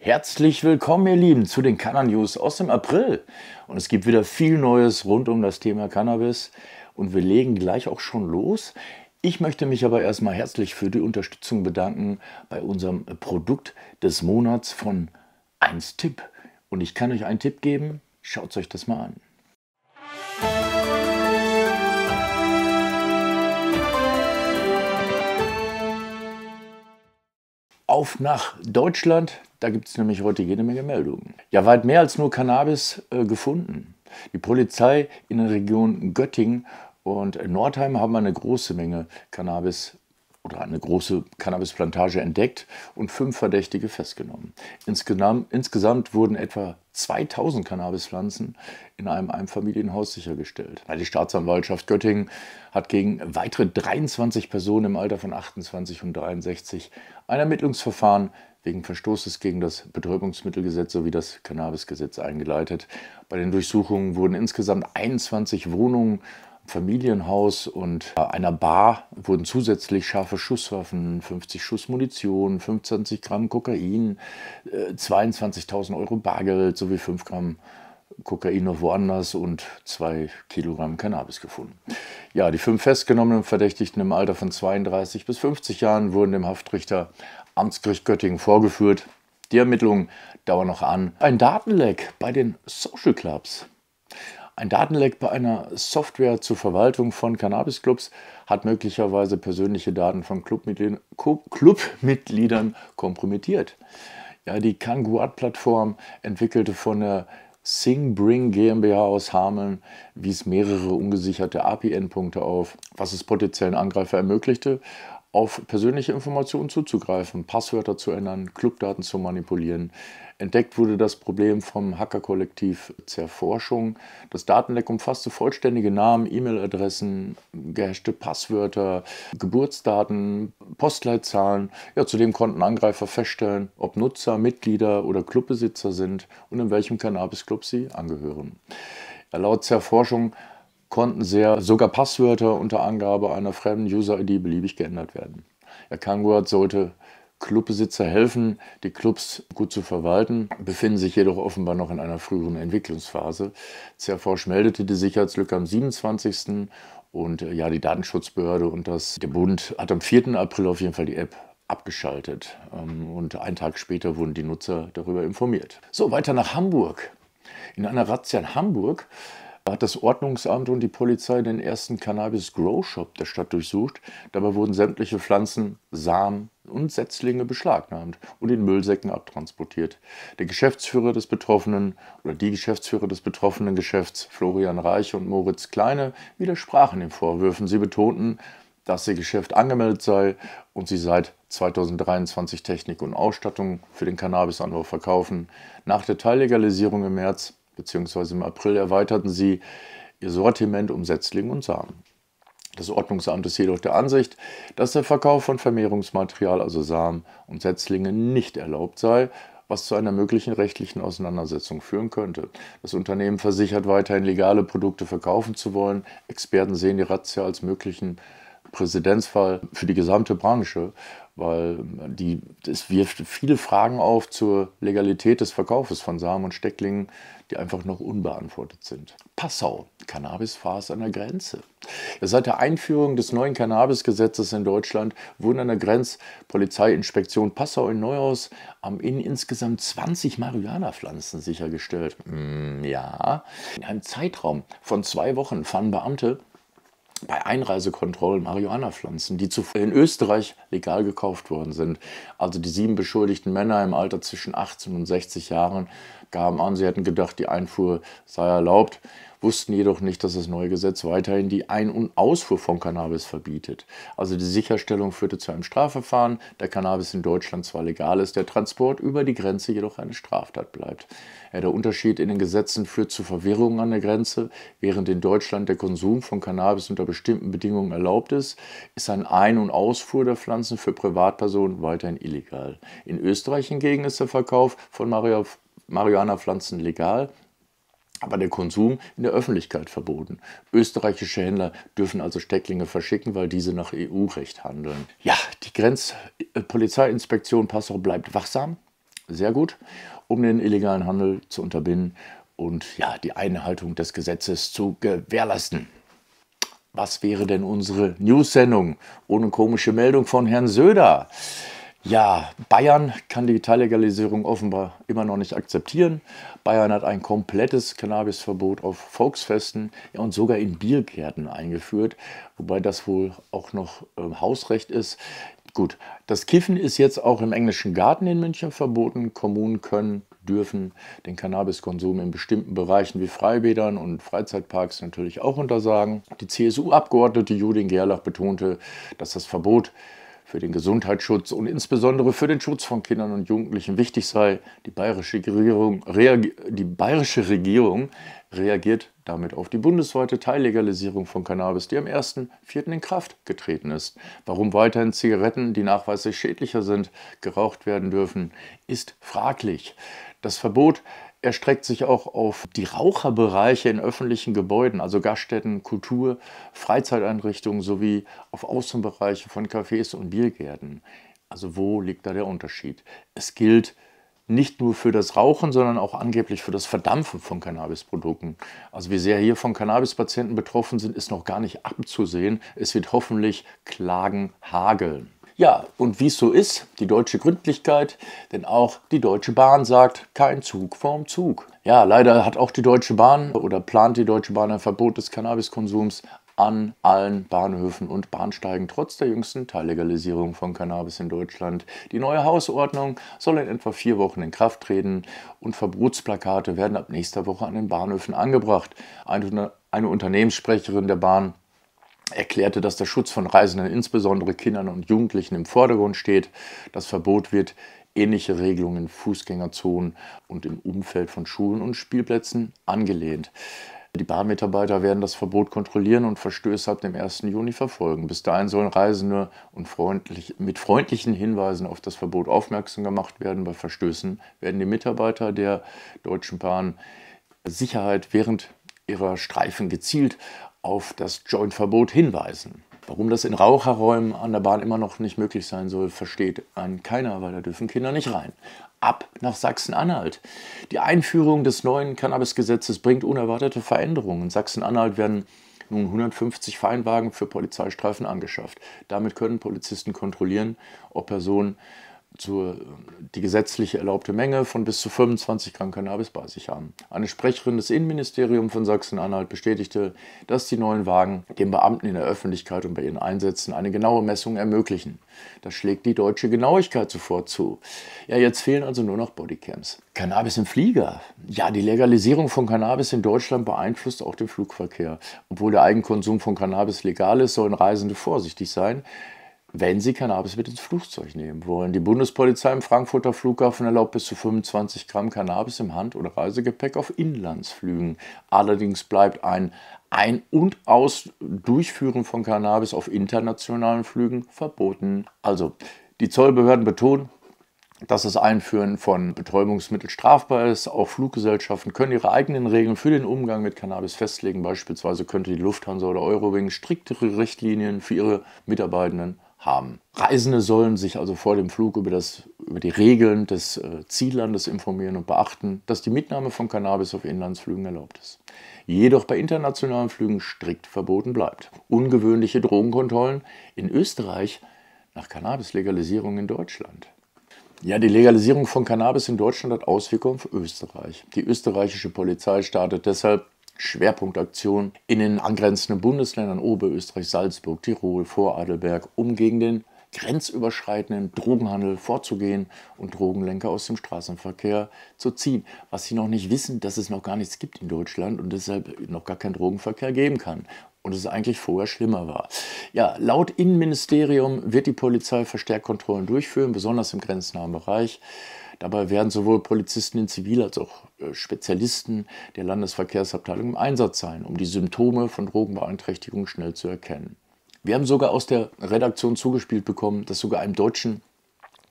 Herzlich willkommen, ihr Lieben, zu den Canna News aus dem April. Und es gibt wieder viel Neues rund um das Thema Cannabis. Und wir legen gleich auch schon los. Ich möchte mich aber erstmal herzlich für die Unterstützung bedanken bei unserem Produkt des Monats von 1 Tipp. Und ich kann euch einen Tipp geben. Schaut euch das mal an. auf nach Deutschland da gibt es nämlich heute jede Menge Meldungen. Ja, weit mehr als nur Cannabis äh, gefunden. Die Polizei in der Region Göttingen und Nordheim haben eine große Menge Cannabis oder eine große Cannabisplantage entdeckt und fünf Verdächtige festgenommen. Insgesamt wurden etwa 2000 Cannabispflanzen in einem Einfamilienhaus sichergestellt. Die Staatsanwaltschaft Göttingen hat gegen weitere 23 Personen im Alter von 28 und 63 ein Ermittlungsverfahren wegen Verstoßes gegen das Betäubungsmittelgesetz sowie das Cannabisgesetz eingeleitet. Bei den Durchsuchungen wurden insgesamt 21 Wohnungen Familienhaus und äh, einer Bar wurden zusätzlich scharfe Schusswaffen, 50 Schuss Munition, 25 Gramm Kokain, 22.000 äh, Euro Bargeld sowie 5 Gramm Kokain noch woanders und 2 Kilogramm Cannabis gefunden. Ja, die fünf festgenommenen Verdächtigten im Alter von 32 bis 50 Jahren wurden dem Haftrichter Amtsgericht Göttingen vorgeführt. Die Ermittlungen dauern noch an. Ein Datenleck bei den Social Clubs. Ein Datenleck bei einer Software zur Verwaltung von Cannabisclubs hat möglicherweise persönliche Daten von Clubmitgliedern, kompromittiert. Ja, die Kanguat-Plattform entwickelte von der Singbring GmbH aus Hameln wies mehrere ungesicherte API-Endpunkte auf, was es potenziellen Angreifer ermöglichte, auf persönliche Informationen zuzugreifen, Passwörter zu ändern, Clubdaten zu manipulieren. Entdeckt wurde das Problem vom Hackerkollektiv Zerforschung. Das Datenleck umfasste vollständige Namen, E-Mail-Adressen, gehashte Passwörter, Geburtsdaten, Postleitzahlen. Ja, zudem konnten Angreifer feststellen, ob Nutzer, Mitglieder oder Clubbesitzer sind und in welchem Cannabis-Club sie angehören. Ja, laut Zerforschung konnten sehr, sogar Passwörter unter Angabe einer fremden User-ID beliebig geändert werden. Kanguard sollte Clubbesitzer helfen, die Clubs gut zu verwalten, befinden sich jedoch offenbar noch in einer früheren Entwicklungsphase. CRV meldete die Sicherheitslücke am 27. und äh, ja, die Datenschutzbehörde und das, der Bund hat am 4. April auf jeden Fall die App abgeschaltet. Ähm, und einen Tag später wurden die Nutzer darüber informiert. So, weiter nach Hamburg. In einer Razzia in Hamburg hat das Ordnungsamt und die Polizei den ersten Cannabis Grow Shop der Stadt durchsucht. Dabei wurden sämtliche Pflanzen, Samen und Setzlinge beschlagnahmt und in Müllsäcken abtransportiert. Der Geschäftsführer des betroffenen oder die Geschäftsführer des betroffenen Geschäfts, Florian Reich und Moritz Kleine, widersprachen den Vorwürfen. Sie betonten, dass ihr Geschäft angemeldet sei und sie seit 2023 Technik und Ausstattung für den Cannabisanbau verkaufen. Nach der Teillegalisierung im März beziehungsweise im April erweiterten sie ihr Sortiment um Setzlinge und Samen. Das Ordnungsamt ist jedoch der Ansicht, dass der Verkauf von Vermehrungsmaterial, also Samen und Setzlinge, nicht erlaubt sei, was zu einer möglichen rechtlichen Auseinandersetzung führen könnte. Das Unternehmen versichert weiterhin legale Produkte verkaufen zu wollen. Experten sehen die Razzia als möglichen Präzedenzfall für die gesamte Branche weil die, das wirft viele Fragen auf zur Legalität des Verkaufes von Samen und Stecklingen, die einfach noch unbeantwortet sind. Passau, Cannabisfarce an der Grenze. Seit der Einführung des neuen Cannabisgesetzes in Deutschland wurden an der Grenzpolizeiinspektion Passau in Neuhaus am Inn insgesamt 20 Marihuana-Pflanzen sichergestellt. Mm, ja, in einem Zeitraum von zwei Wochen fanden Beamte bei Einreisekontrollen Marihuana-Pflanzen, die zuvor in Österreich legal gekauft worden sind. Also die sieben beschuldigten Männer im Alter zwischen 18 und 60 Jahren gaben an, sie hätten gedacht, die Einfuhr sei erlaubt wussten jedoch nicht, dass das neue Gesetz weiterhin die Ein- und Ausfuhr von Cannabis verbietet. Also die Sicherstellung führte zu einem Strafverfahren, da Cannabis in Deutschland zwar legal ist, der Transport über die Grenze jedoch eine Straftat bleibt. Ja, der Unterschied in den Gesetzen führt zu Verwirrungen an der Grenze. Während in Deutschland der Konsum von Cannabis unter bestimmten Bedingungen erlaubt ist, ist ein Ein- und Ausfuhr der Pflanzen für Privatpersonen weiterhin illegal. In Österreich hingegen ist der Verkauf von Marihuana-Pflanzen legal, aber der Konsum in der Öffentlichkeit verboten. Österreichische Händler dürfen also Stecklinge verschicken, weil diese nach EU-Recht handeln. Ja, die Grenzpolizeiinspektion äh, Passau bleibt wachsam, sehr gut, um den illegalen Handel zu unterbinden und ja, die Einhaltung des Gesetzes zu gewährleisten. Was wäre denn unsere News-Sendung ohne komische Meldung von Herrn Söder? Ja, Bayern kann die Teillegalisierung offenbar immer noch nicht akzeptieren. Bayern hat ein komplettes Cannabisverbot auf Volksfesten ja, und sogar in Biergärten eingeführt, wobei das wohl auch noch äh, Hausrecht ist. Gut, das Kiffen ist jetzt auch im englischen Garten in München verboten. Kommunen können, dürfen den Cannabiskonsum in bestimmten Bereichen wie Freibädern und Freizeitparks natürlich auch untersagen. Die CSU-Abgeordnete Judin Gerlach betonte, dass das Verbot für den Gesundheitsschutz und insbesondere für den Schutz von Kindern und Jugendlichen wichtig sei. Die bayerische Regierung, die bayerische Regierung reagiert damit auf die bundesweite Teillegalisierung von Cannabis, die am 1.4. in Kraft getreten ist. Warum weiterhin Zigaretten, die nachweislich schädlicher sind, geraucht werden dürfen, ist fraglich. Das Verbot erstreckt sich auch auf die Raucherbereiche in öffentlichen Gebäuden, also Gaststätten, Kultur, Freizeiteinrichtungen sowie auf Außenbereiche von Cafés und Biergärten. Also wo liegt da der Unterschied? Es gilt nicht nur für das Rauchen, sondern auch angeblich für das Verdampfen von Cannabisprodukten. Also wie sehr hier von Cannabispatienten betroffen sind, ist noch gar nicht abzusehen. Es wird hoffentlich Klagen hageln. Ja, und wie es so ist, die deutsche Gründlichkeit, denn auch die Deutsche Bahn sagt, kein Zug vorm Zug. Ja, leider hat auch die Deutsche Bahn oder plant die Deutsche Bahn ein Verbot des Cannabiskonsums an allen Bahnhöfen und Bahnsteigen trotz der jüngsten Teillegalisierung von Cannabis in Deutschland. Die neue Hausordnung soll in etwa vier Wochen in Kraft treten und Verbotsplakate werden ab nächster Woche an den Bahnhöfen angebracht. Eine Unternehmenssprecherin der Bahn erklärte, dass der Schutz von Reisenden, insbesondere Kindern und Jugendlichen, im Vordergrund steht. Das Verbot wird ähnliche Regelungen in Fußgängerzonen und im Umfeld von Schulen und Spielplätzen angelehnt. Die Bahnmitarbeiter werden das Verbot kontrollieren und Verstöße ab dem 1. Juni verfolgen. Bis dahin sollen Reisende und freundlich, mit freundlichen Hinweisen auf das Verbot aufmerksam gemacht werden. Bei Verstößen werden die Mitarbeiter der Deutschen Bahn Sicherheit während ihrer Streifen gezielt auf das Joint-Verbot hinweisen. Warum das in Raucherräumen an der Bahn immer noch nicht möglich sein soll, versteht ein keiner, weil da dürfen Kinder nicht rein. Ab nach Sachsen-Anhalt. Die Einführung des neuen Cannabisgesetzes bringt unerwartete Veränderungen. In Sachsen-Anhalt werden nun 150 Feinwagen für Polizeistreifen angeschafft. Damit können Polizisten kontrollieren, ob Personen zur, äh, die gesetzlich erlaubte Menge von bis zu 25 Gramm Cannabis bei sich haben. Eine Sprecherin des Innenministeriums von Sachsen-Anhalt bestätigte, dass die neuen Wagen den Beamten in der Öffentlichkeit und bei ihren Einsätzen eine genaue Messung ermöglichen. Das schlägt die deutsche Genauigkeit sofort zu. Ja, jetzt fehlen also nur noch Bodycams. Cannabis im Flieger. Ja, die Legalisierung von Cannabis in Deutschland beeinflusst auch den Flugverkehr. Obwohl der Eigenkonsum von Cannabis legal ist, sollen Reisende vorsichtig sein wenn sie Cannabis mit ins Flugzeug nehmen wollen. Die Bundespolizei im Frankfurter Flughafen erlaubt bis zu 25 Gramm Cannabis im Hand- oder Reisegepäck auf Inlandsflügen. Allerdings bleibt ein Ein- und Ausdurchführen von Cannabis auf internationalen Flügen verboten. Also, die Zollbehörden betonen, dass das Einführen von Betäubungsmitteln strafbar ist. Auch Fluggesellschaften können ihre eigenen Regeln für den Umgang mit Cannabis festlegen. Beispielsweise könnte die Lufthansa oder Eurowings striktere Richtlinien für ihre Mitarbeitenden haben. Reisende sollen sich also vor dem Flug über, das, über die Regeln des äh, Ziellandes informieren und beachten, dass die Mitnahme von Cannabis auf Inlandsflügen erlaubt ist. Jedoch bei internationalen Flügen strikt verboten bleibt. Ungewöhnliche Drogenkontrollen in Österreich nach Cannabis-Legalisierung in Deutschland. Ja, die Legalisierung von Cannabis in Deutschland hat Auswirkungen auf Österreich. Die österreichische Polizei startet deshalb Schwerpunktaktion in den angrenzenden Bundesländern Oberösterreich, Salzburg, Tirol, Vorarlberg, um gegen den grenzüberschreitenden Drogenhandel vorzugehen und Drogenlenker aus dem Straßenverkehr zu ziehen. Was sie noch nicht wissen, dass es noch gar nichts gibt in Deutschland und deshalb noch gar keinen Drogenverkehr geben kann. Und es eigentlich vorher schlimmer war. Ja, laut Innenministerium wird die Polizei verstärkt Kontrollen durchführen, besonders im grenznahen Bereich. Dabei werden sowohl Polizisten in Zivil als auch äh, Spezialisten der Landesverkehrsabteilung im Einsatz sein, um die Symptome von Drogenbeeinträchtigung schnell zu erkennen. Wir haben sogar aus der Redaktion zugespielt bekommen, dass sogar einem deutschen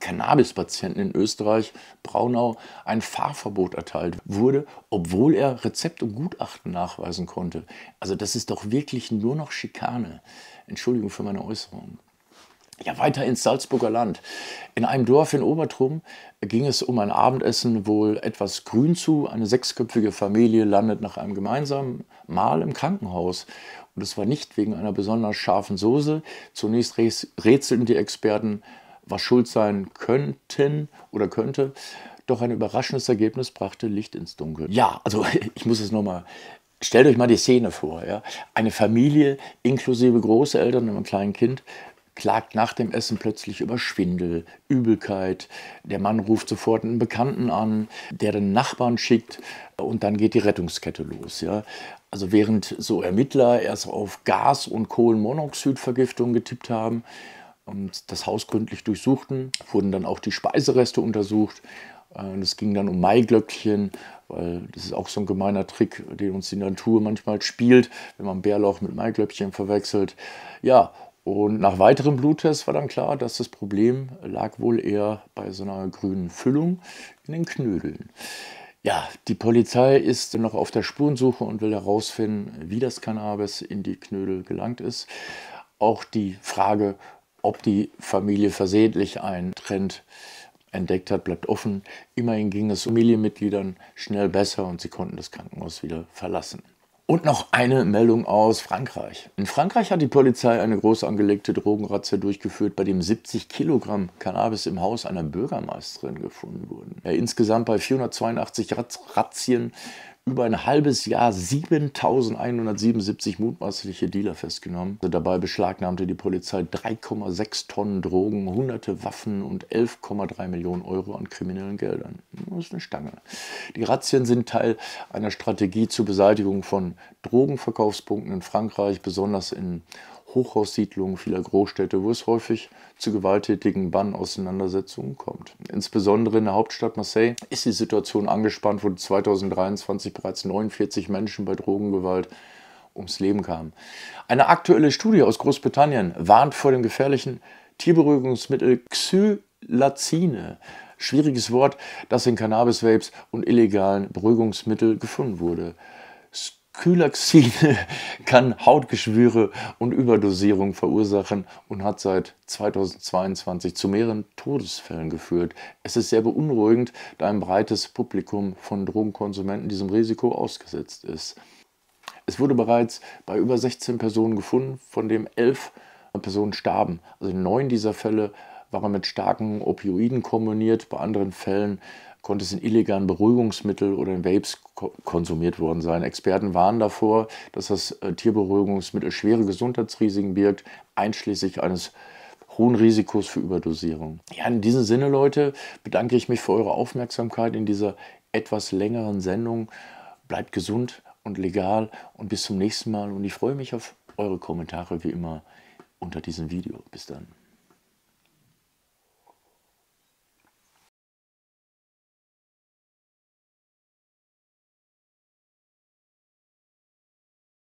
Cannabispatienten in Österreich, Braunau, ein Fahrverbot erteilt wurde, obwohl er Rezept und Gutachten nachweisen konnte. Also das ist doch wirklich nur noch Schikane. Entschuldigung für meine Äußerung ja, weiter ins Salzburger Land. In einem Dorf in Obertrum ging es um ein Abendessen wohl etwas grün zu. Eine sechsköpfige Familie landet nach einem gemeinsamen Mahl im Krankenhaus. Und es war nicht wegen einer besonders scharfen Soße. Zunächst rätselten die Experten, was schuld sein könnten oder könnte. Doch ein überraschendes Ergebnis brachte Licht ins Dunkel. Ja, also ich muss es nochmal Stellt euch mal die Szene vor. Ja? Eine Familie inklusive Großeltern und einem kleinen Kind klagt nach dem Essen plötzlich über Schwindel, Übelkeit. Der Mann ruft sofort einen Bekannten an, der den Nachbarn schickt und dann geht die Rettungskette los. Ja. Also während so Ermittler erst auf Gas- und Kohlenmonoxidvergiftung getippt haben und das Haus gründlich durchsuchten, wurden dann auch die Speisereste untersucht. Und es ging dann um Maiglöckchen, weil das ist auch so ein gemeiner Trick, den uns die Natur manchmal spielt, wenn man Bärlauch mit Maiglöckchen verwechselt. Ja, und nach weiterem Bluttest war dann klar, dass das Problem lag wohl eher bei so einer grünen Füllung in den Knödeln. Ja, die Polizei ist noch auf der Spurensuche und will herausfinden, wie das Cannabis in die Knödel gelangt ist. Auch die Frage, ob die Familie versehentlich einen Trend entdeckt hat, bleibt offen. Immerhin ging es Familienmitgliedern schnell besser und sie konnten das Krankenhaus wieder verlassen. Und noch eine Meldung aus Frankreich. In Frankreich hat die Polizei eine groß angelegte Drogenrazzia durchgeführt, bei dem 70 Kilogramm Cannabis im Haus einer Bürgermeisterin gefunden wurden. Ja, insgesamt bei 482 Razzien über ein halbes Jahr 7177 mutmaßliche Dealer festgenommen. Dabei beschlagnahmte die Polizei 3,6 Tonnen Drogen, hunderte Waffen und 11,3 Millionen Euro an kriminellen Geldern. Das ist eine Stange. Die Razzien sind Teil einer Strategie zur Beseitigung von Drogenverkaufspunkten in Frankreich, besonders in Hochhaussiedlungen vieler Großstädte, wo es häufig zu gewalttätigen Bannenauseinandersetzungen kommt. Insbesondere in der Hauptstadt Marseille ist die Situation angespannt, wo 2023 bereits 49 Menschen bei Drogengewalt ums Leben kamen. Eine aktuelle Studie aus Großbritannien warnt vor dem gefährlichen Tierberuhigungsmittel Xylazine. Schwieriges Wort, das in Cannabis-Vapes und illegalen Beruhigungsmitteln gefunden wurde. Kylaxin kann Hautgeschwüre und Überdosierung verursachen und hat seit 2022 zu mehreren Todesfällen geführt. Es ist sehr beunruhigend, da ein breites Publikum von Drogenkonsumenten diesem Risiko ausgesetzt ist. Es wurde bereits bei über 16 Personen gefunden, von denen 11 Personen starben. Also in neun dieser Fälle waren mit starken Opioiden kombiniert, bei anderen Fällen äh, konnte es in illegalen Beruhigungsmitteln oder in Vapes konsumiert worden sein. Experten warnen davor, dass das äh, Tierberuhigungsmittel schwere Gesundheitsrisiken birgt, einschließlich eines hohen Risikos für Überdosierung. Ja, in diesem Sinne, Leute, bedanke ich mich für eure Aufmerksamkeit in dieser etwas längeren Sendung. Bleibt gesund und legal und bis zum nächsten Mal und ich freue mich auf eure Kommentare wie immer unter diesem Video. Bis dann.